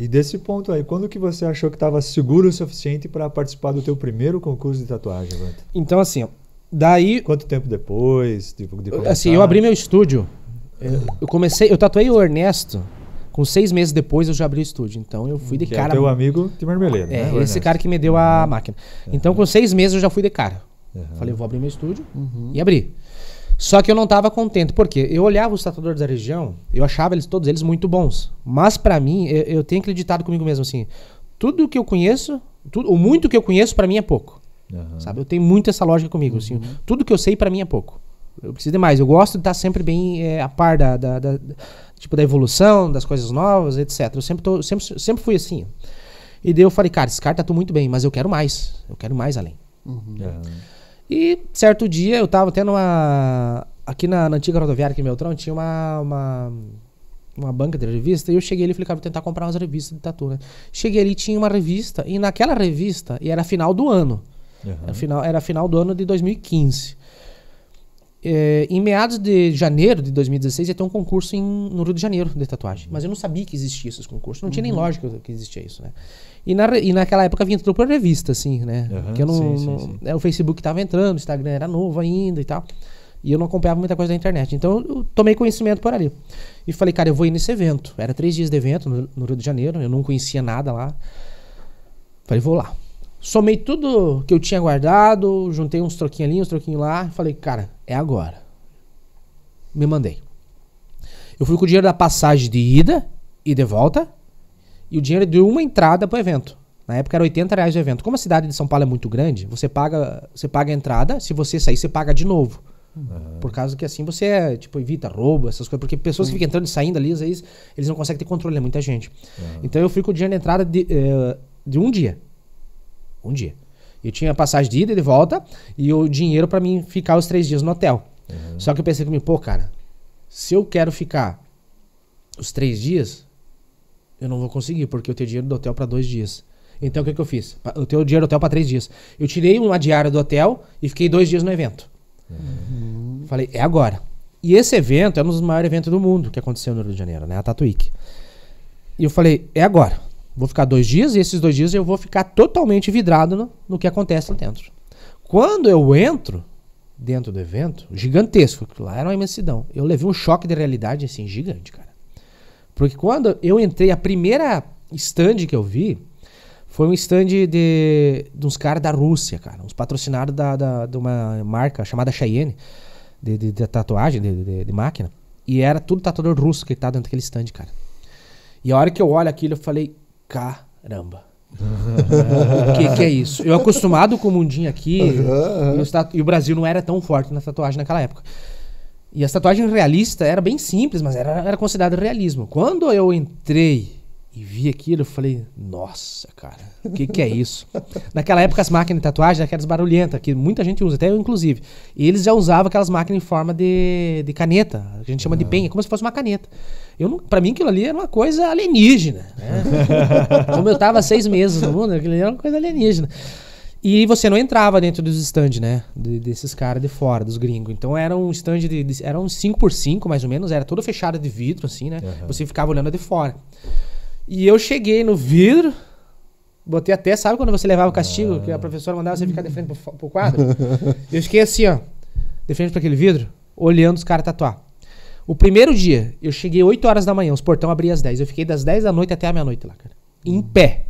E desse ponto aí, quando que você achou que estava seguro o suficiente para participar do teu primeiro concurso de tatuagem, Então assim, daí quanto tempo depois, de Assim, eu abri meu estúdio. eu comecei, eu tatuei o Ernesto com seis meses depois eu já abri o estúdio. Então eu fui de que é cara. É teu amigo de marmeleiro. É, né, esse cara que me deu a uhum. máquina. Uhum. Então com seis meses eu já fui de cara. Uhum. Falei, vou abrir meu estúdio uhum. e abri. Só que eu não estava contente, porque eu olhava os tatuadores da região, eu achava eles todos eles muito bons. Mas para mim, eu, eu tenho acreditado comigo mesmo assim, tudo que eu conheço, tudo, o muito que eu conheço para mim é pouco. Uhum. Sabe? Eu tenho muito essa lógica comigo, assim, uhum. assim, tudo que eu sei para mim é pouco. Eu preciso de mais. Eu gosto de estar sempre bem é, a par da, da, da, tipo, da evolução, das coisas novas, etc. Eu sempre, tô, sempre, sempre fui assim. E daí eu falei, cara, esse cara tá tudo muito bem, mas eu quero mais. Eu quero mais além. Uhum. E certo dia eu tava tendo uma. Aqui na, na antiga rodoviária aqui em Beltrão tinha uma, uma, uma banca de revista e eu cheguei ali e falei, cara, vou tentar comprar umas revistas de tatu, né? Cheguei ali tinha uma revista e naquela revista, e era final do ano. Uhum. Era, final, era final do ano de 2015. É, em meados de janeiro de 2016 ia ter um concurso em, no Rio de Janeiro de tatuagem. Mas eu não sabia que existia esses concursos. Não uhum. tinha nem uhum. lógica que existia isso, né? E, na, e naquela época vinha tudo por revista, assim, né? Uhum, que eu não, sim, não sim, é, O Facebook estava entrando, o Instagram era novo ainda e tal. E eu não acompanhava muita coisa da internet. Então eu tomei conhecimento por ali. E falei, cara, eu vou ir nesse evento. Era três dias de evento no, no Rio de Janeiro. Eu não conhecia nada lá. Falei, vou lá. Somei tudo que eu tinha guardado, juntei uns troquinhos ali, uns troquinhos lá, falei, cara, é agora. Me mandei. Eu fui com o dinheiro da passagem de ida e de volta e o dinheiro de uma entrada pro evento. Na época era 80 reais o evento. Como a cidade de São Paulo é muito grande, você paga, você paga a entrada, se você sair, você paga de novo. Uhum. Por causa que assim você é, tipo, evita roubo, essas coisas. Porque pessoas uhum. que ficam entrando e saindo ali, às vezes, eles não conseguem ter controle, é muita gente. Uhum. Então eu fui com o dinheiro de entrada de, uh, de um dia. Um dia. Eu tinha passagem de ida e de volta e o dinheiro para mim ficar os três dias no hotel. Uhum. Só que eu pensei comigo, pô, cara, se eu quero ficar os três dias, eu não vou conseguir, porque eu tenho dinheiro do hotel para dois dias. Então o que, que eu fiz? Eu tenho dinheiro do hotel para três dias. Eu tirei uma diária do hotel e fiquei dois dias no evento. Uhum. Falei, é agora. E esse evento é um dos maiores eventos do mundo que aconteceu no Rio de Janeiro, né? A Tatuíque. E eu falei, é agora. Vou ficar dois dias e esses dois dias eu vou ficar totalmente vidrado no, no que acontece lá dentro. Quando eu entro dentro do evento, gigantesco, lá era uma imensidão, eu levei um choque de realidade assim gigante, cara. Porque quando eu entrei, a primeira stand que eu vi foi um stand de, de uns caras da Rússia, cara. Uns patrocinados da, da, de uma marca chamada Cheyenne, de, de, de tatuagem, de, de, máquina. E era tudo tatuador russo que tá dentro daquele stand, cara. E a hora que eu olho aquilo, eu falei, caramba. O que, que, é isso? Eu acostumado com o mundinho aqui, uhum, uhum. E, o Brasil não era tão forte na tatuagem naquela época. E a tatuagem realista era bem simples, mas era, era considerada realismo. Quando eu entrei e vi aquilo, eu falei, nossa, cara, o que, que é isso? Naquela época as máquinas de tatuagem aquelas barulhentas, que muita gente usa, até eu inclusive. E eles já usavam aquelas máquinas em forma de, de caneta, a gente chama uhum. de penha, como se fosse uma caneta. Eu não, pra mim aquilo ali era uma coisa alienígena. Né? como eu tava seis meses no mundo, aquilo ali era uma coisa alienígena. E você não entrava dentro dos stands, né? De, desses caras de fora, dos gringos. Então era um stand de, de. Era um 5x5, mais ou menos, era todo fechado de vidro, assim, né? Uhum. Você ficava olhando de fora. E eu cheguei no vidro, botei até, sabe quando você levava o castigo, que a professora mandava você ficar de frente pro, pro quadro? eu fiquei assim, ó, de frente para aquele vidro, olhando os caras tatuar. O primeiro dia, eu cheguei 8 horas da manhã, os portão abriam às 10. Eu fiquei das 10 da noite até a meia-noite lá, cara. Em hum. pé.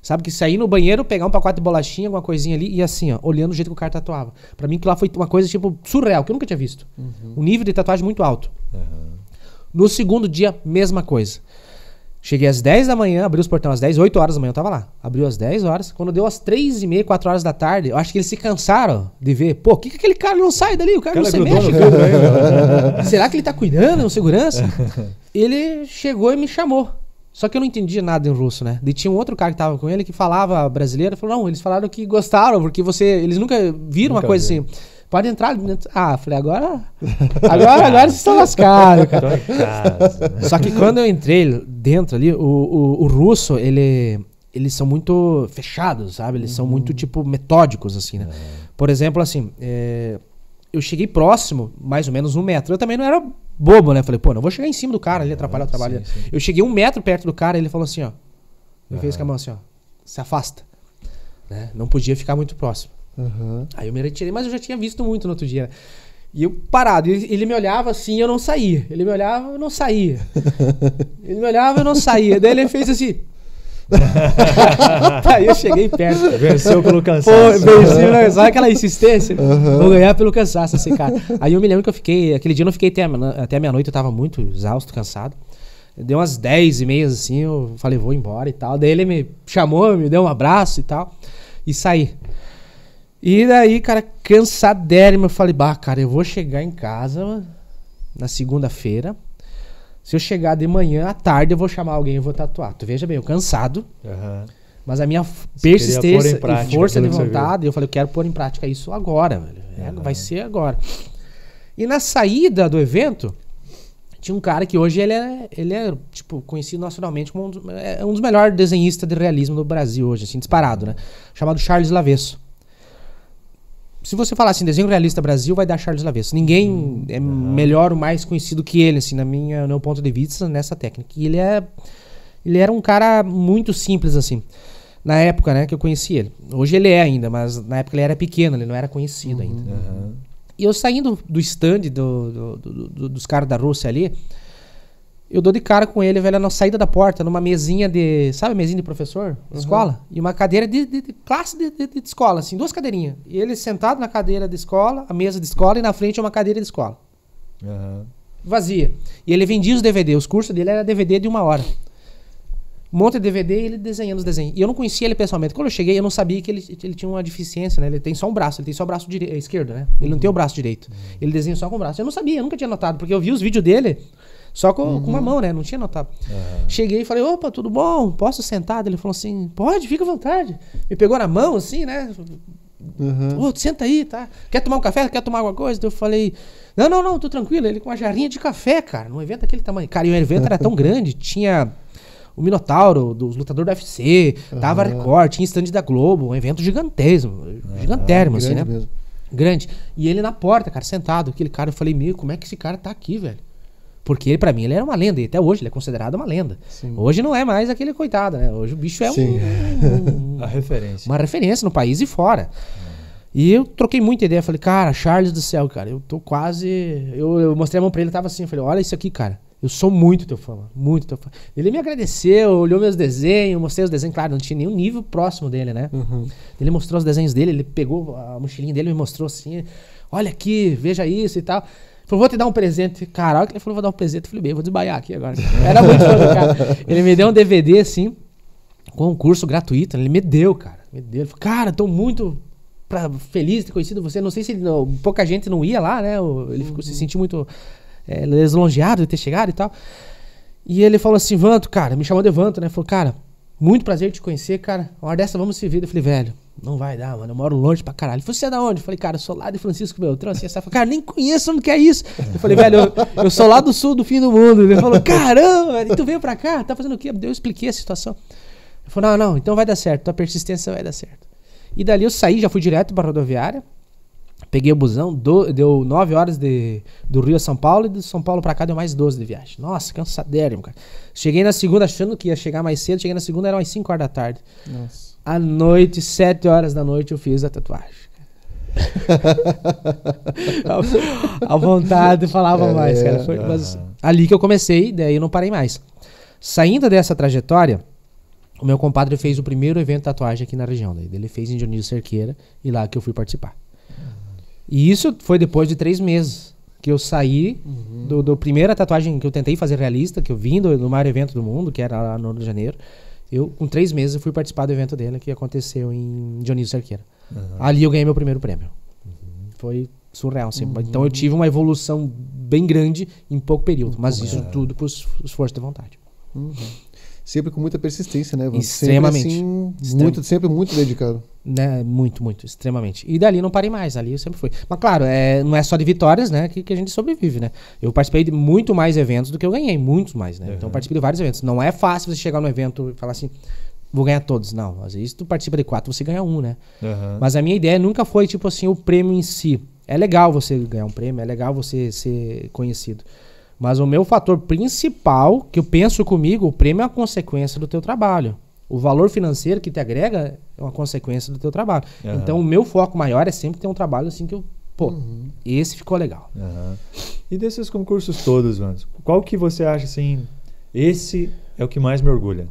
Sabe que sair no banheiro, pegar um pacote de bolachinha, alguma coisinha ali, e assim, ó, olhando o jeito que o cara tatuava. Para mim, que lá foi uma coisa, tipo, surreal, que eu nunca tinha visto. Uhum. Um nível de tatuagem é muito alto. Uhum. No segundo dia, mesma coisa. Cheguei às 10 da manhã, abri os portões às 10, 8 horas da manhã eu tava lá. Abriu às 10 horas. Quando deu às 3 e meia, 4 horas da tarde, eu acho que eles se cansaram de ver. Pô, por que, que aquele cara não sai dali? O cara, cara não é se mexe. Né? Cara. Será que ele tá cuidando, é Um segurança? ele chegou e me chamou. Só que eu não entendi nada em russo, né? E tinha um outro cara que tava com ele que falava brasileiro. Falou, não, eles falaram que gostaram, porque você... Eles nunca viram nunca uma coisa vi. assim pode entrar dentro. Ah, falei, agora. Agora, agora vocês estão lascados, cara. Né? Só que quando eu entrei dentro ali, o, o, o russo, ele. Eles são muito fechados, sabe? Eles uhum. são muito, hum. tipo, metódicos, assim, né? É. Por exemplo, assim, é, eu cheguei próximo, mais ou menos um metro. Eu também não era bobo, né? Falei, pô, não vou chegar em cima do cara, ele atrapalhar o trabalho. Sim, sim. Eu cheguei um metro perto do cara, ele falou assim, ó. me uhum. fez com a ah. mão assim, ó. Se afasta. Né? Não podia ficar muito próximo. Uhum. Aí eu me retirei, mas eu já tinha visto muito no outro dia. Né? E eu parado, ele, ele me olhava assim eu não saía. Ele me olhava eu não saía. ele me olhava eu não saía. Daí ele fez assim. Aí eu cheguei perto. Venceu pelo cansaço. Pô, venceu, né? Só aquela insistência. Uhum. Vou ganhar pelo cansaço, assim, cara. Aí eu me lembro que eu fiquei. Aquele dia eu não fiquei até, até meia-noite, eu tava muito exausto, cansado. Deu umas 10 e meia assim, eu falei, vou embora e tal. Daí ele me chamou, me deu um abraço e tal. E saí. E daí, cara, cansadérrimo, eu falei, bah, cara, eu vou chegar em casa na segunda-feira. Se eu chegar de manhã, à tarde, eu vou chamar alguém e vou tatuar. Tu veja bem, eu cansado. Uhum. Mas a minha persistência prática, e força de vontade, eu falei, eu quero pôr em prática isso agora, velho. uhum. Vai ser agora. E na saída do evento, tinha um cara que hoje ele é, ele é tipo, conhecido nacionalmente como um dos, é, é um dos melhores desenhistas de realismo do Brasil hoje, assim, disparado, né? Chamado Charles Lavesso se você falar assim, desenho realista Brasil, vai dar Charles lavesso Ninguém hum, é não. melhor ou mais conhecido que ele, assim, na minha, no meu ponto de vista, nessa técnica. E ele é ele era um cara muito simples assim. Na época, né, que eu conheci ele. Hoje ele é ainda, mas na época ele era pequeno, ele não era conhecido uhum, ainda. Uhum. E eu saindo do stand do, do, do, dos caras da Rússia ali, eu dou de cara com ele, velho, na saída da porta, numa mesinha de. Sabe, mesinha de professor? Uhum. Escola? E uma cadeira de, de, de classe de, de, escola, assim, duas cadeirinhas. E ele sentado na cadeira de escola, a mesa de escola, e na frente é uma cadeira de escola. Uhum. Vazia. E ele vendia os DVD. Os cursos dele era DVD de uma hora. Um monte de DVD e ele desenhando os desenhos. E eu não conhecia ele pessoalmente. Quando eu cheguei, eu não sabia que ele, ele tinha uma deficiência, né? Ele tem só um braço, ele tem só o braço direito, eh, esquerdo, né? Ele não uhum. tem o braço direito. Ele desenha só com o braço. Eu não sabia, eu nunca tinha notado, porque eu vi os vídeos dele só com, uhum. com uma uhum. mão, né? Não tinha notável. Uhum. Cheguei e falei, opa, tudo bom? Posso sentar?" Ele falou assim, pode, fica à vontade. Me pegou na mão, assim, né? Uhum. Oh, senta aí, tá? Quer tomar um café? Quer tomar alguma coisa? Então eu falei, não, não, não, tô tranquilo. Ele com uma jarrinha de café, cara, num evento daquele tamanho. Cara, e o evento era tão grande, tinha o Minotauro, dos lutadores do UFC, uhum. tava Record, tinha stand da Globo, um evento gigantesco, gigantérrimo, assim, né? Mesmo. Grande. E ele na porta, cara, sentado, aquele cara, eu falei, meu, como é que esse cara tá aqui, velho? Porque ele, para mim, ele era uma lenda, e até hoje ele é considerado uma lenda. Sim. Hoje não é mais aquele coitado, né? Hoje o bicho é Sim. um, um referência. uma referência no país e fora. Hum. E eu troquei muita ideia, falei, cara, Charles do céu, cara, eu tô quase. Eu, eu mostrei a mão pra ele, tava assim, eu falei, olha isso aqui, cara. Eu sou muito teu fã, muito teu fã. Ele me agradeceu, olhou meus desenhos, mostrei os desenhos, claro, não tinha nenhum nível próximo dele, né? Uhum. Ele mostrou os desenhos dele, ele pegou a mochilinha dele e me mostrou assim, olha aqui, veja isso e tal. Falou, vou te dar um presente. Cara, que ele falou, vou dar um presente. Eu falei, bem, vou desmaiar aqui agora. Era muito fã do cara. Ele me deu um DVD, assim, com um curso gratuito. Ele me deu, cara. Me deu. Ele falou, cara, tô muito pra, feliz de ter conhecido você. Não sei se não, pouca gente não ia lá, né? Ele ficou, uhum. se sentiu muito é, lisonjeado de ter chegado e tal. E ele falou assim, Vanto, cara, me chamou de Vanto, né? Falou, cara, muito prazer te conhecer, cara. Uma hora dessa vamos se ver. Eu falei, velho, não vai dar, mano. Eu moro longe pra caralho. Ele falou, você é da onde? Eu falei, cara, eu sou lá de Francisco Beltrão. Assim, falou, cara, nem conheço onde que é isso. Eu falei, velho, eu, eu, sou lá do sul do fim do mundo. Ele falou, caramba, e tu veio pra cá? Tá fazendo o quê? Eu expliquei a situação. Ele falou, não, não, então vai dar certo. Tua persistência vai dar certo. E dali eu saí, já fui direto pra rodoviária. Peguei o busão, do, deu 9 horas de, do Rio a São Paulo e de São Paulo para cá deu mais 12 de viagem. Nossa, cansadérrimo, cara. Cheguei na segunda achando que ia chegar mais cedo, cheguei na segunda era umas 5 horas da tarde. Nossa à noite, sete horas da noite, eu fiz a tatuagem. a vontade falava é, mais, cara. Foi, é, mas ali que eu comecei, daí eu não parei mais. Saindo dessa trajetória, o meu compadre fez o primeiro evento de tatuagem aqui na região. Daí ele fez em Dionísio Cerqueira e lá que eu fui participar. E isso foi depois de três meses que eu saí uhum. do, do primeira tatuagem que eu tentei fazer realista, que eu vim do, do maior evento do mundo, que era lá no Rio de Janeiro. Eu, com três meses, fui participar do evento dele que aconteceu em Dionísio Cerqueira. Uhum. Ali eu ganhei meu primeiro prêmio. Uhum. Foi surreal, assim. Uhum. Então eu tive uma evolução bem grande em pouco período. mas uhum. isso é. tudo por esforço de vontade. Uhum. Sempre com muita persistência, né? Você Extremamente. Sempre, assim, muito, sempre muito dedicado. Né? Muito, muito, extremamente. E dali não parei mais, ali eu sempre fui. Mas claro, é, não é só de vitórias, né, que, que a gente sobrevive, né? Eu participei de muito mais eventos do que eu ganhei, muitos mais, né? Uhum. Então eu uhum. participei de vários eventos. Não é fácil você chegar num evento e falar assim, vou ganhar todos. Não, às vezes tu participa de quatro, você ganha um, né? Uhum. Mas a minha ideia nunca foi, tipo assim, o prêmio em si. É legal você ganhar um prêmio, é legal você ser conhecido. Mas o meu fator principal, que eu penso comigo, o prêmio é a consequência do teu trabalho o valor financeiro que te agrega é uma consequência do teu trabalho. Uhum. Então, o meu foco maior é sempre ter um trabalho assim que eu, pô, uhum. esse ficou legal. Uhum. E desses concursos todos, mano, qual que você acha assim, esse é o que mais me orgulha?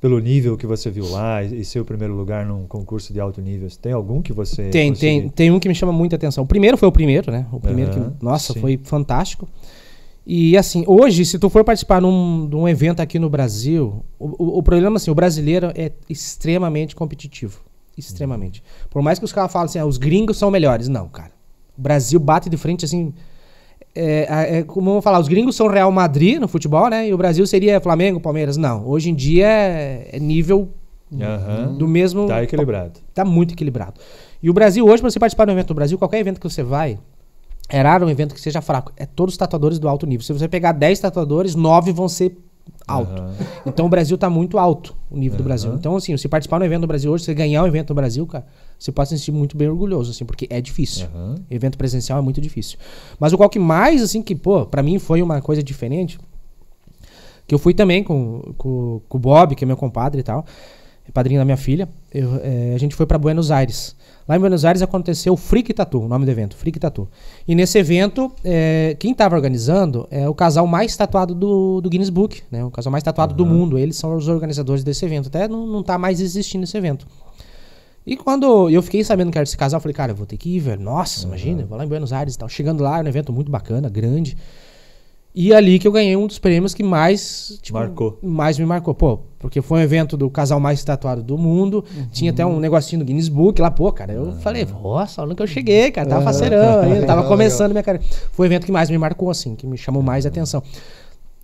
Pelo nível que você viu lá e, ser o primeiro lugar num concurso de alto nível, tem algum que você. Tem, tem, tem um que me chama muita atenção. O primeiro foi o primeiro, né? O primeiro que. Nossa, Sim. foi fantástico. E assim, hoje, se tu for participar num, de um evento aqui no Brasil, o, o, o, problema assim, o brasileiro é extremamente competitivo. Extremamente. Por mais que os caras falem assim, ah, os gringos são melhores. Não, cara. O Brasil bate de frente assim. É, é, é como vamos falar, os gringos são Real Madrid no futebol, né? E o Brasil seria Flamengo, Palmeiras. Não. Hoje em dia é, é nível uhum. do mesmo. Tá equilibrado. Tá, muito equilibrado. E o Brasil, hoje, para você participar de um evento do Brasil, qualquer evento que você vai, é raro um evento que seja fraco. É todos os tatuadores do alto nível. Se você pegar 10 tatuadores, 9 vão ser alto. Uhum. Então o Brasil está muito alto, o nível uhum. do Brasil. Então, assim, se participar de um evento no Brasil hoje, você ganhar um evento no Brasil, cara, você pode se sentir muito bem orgulhoso, assim, porque é difícil. Uhum. Evento presencial é muito difícil. Mas o qual que mais, assim, que, pô, pra mim foi uma coisa diferente, que eu fui também com, com, com o Bob, que é meu compadre e tal. É padrinho da minha filha, eu, é, a gente foi para Buenos Aires. Lá em Buenos Aires aconteceu o Freak Tattoo, o nome do evento, Freak Tattoo. E nesse evento, é, quem estava organizando é o casal mais tatuado do, do Guinness Book, né? O casal mais tatuado uhum. do mundo. Eles são os organizadores desse evento. Até não, está tá mais existindo esse evento. E quando eu fiquei sabendo que era esse casal, eu falei, cara, eu vou ter que ir, velho. Nossa, uhum. imagina, eu vou lá em Buenos Aires e tal. Chegando lá, era um evento muito bacana, grande. E ali que eu ganhei um dos prêmios que mais, tipo, marcou. mais me marcou. Pô, porque foi um evento do casal mais tatuado do mundo. Uhum. Tinha até um negocinho do Guinness Book lá, pô, cara. Eu ah. falei, nossa, olha que eu cheguei, cara. Tava ah. faceirão, eu tava começando minha carreira. Foi o evento que mais me marcou, assim, que me chamou mais uhum. atenção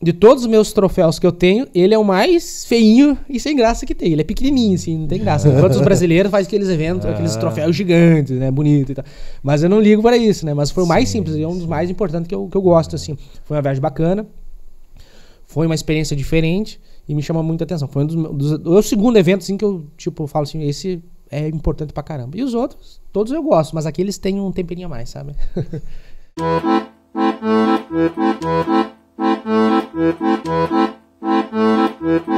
de todos os meus troféus que eu tenho, ele é o mais feinho e sem graça que tem. Ele é pequenininho, assim, não tem graça. Enquanto os brasileiros fazem aqueles eventos, aqueles ah. troféus gigantes, né? Bonito e tal. Mas eu não ligo para isso, né? Mas foi o mais sim, simples e é um dos mais importantes que eu, que eu gosto, assim. Foi uma viagem bacana. Foi uma experiência diferente e me chama muita atenção. Foi um dos, dos o segundo evento, assim, que eu, tipo, falo assim, esse é importante pra caramba. E os outros, todos eu gosto, mas aqueles têm um temperinho a mais, sabe? Thank you.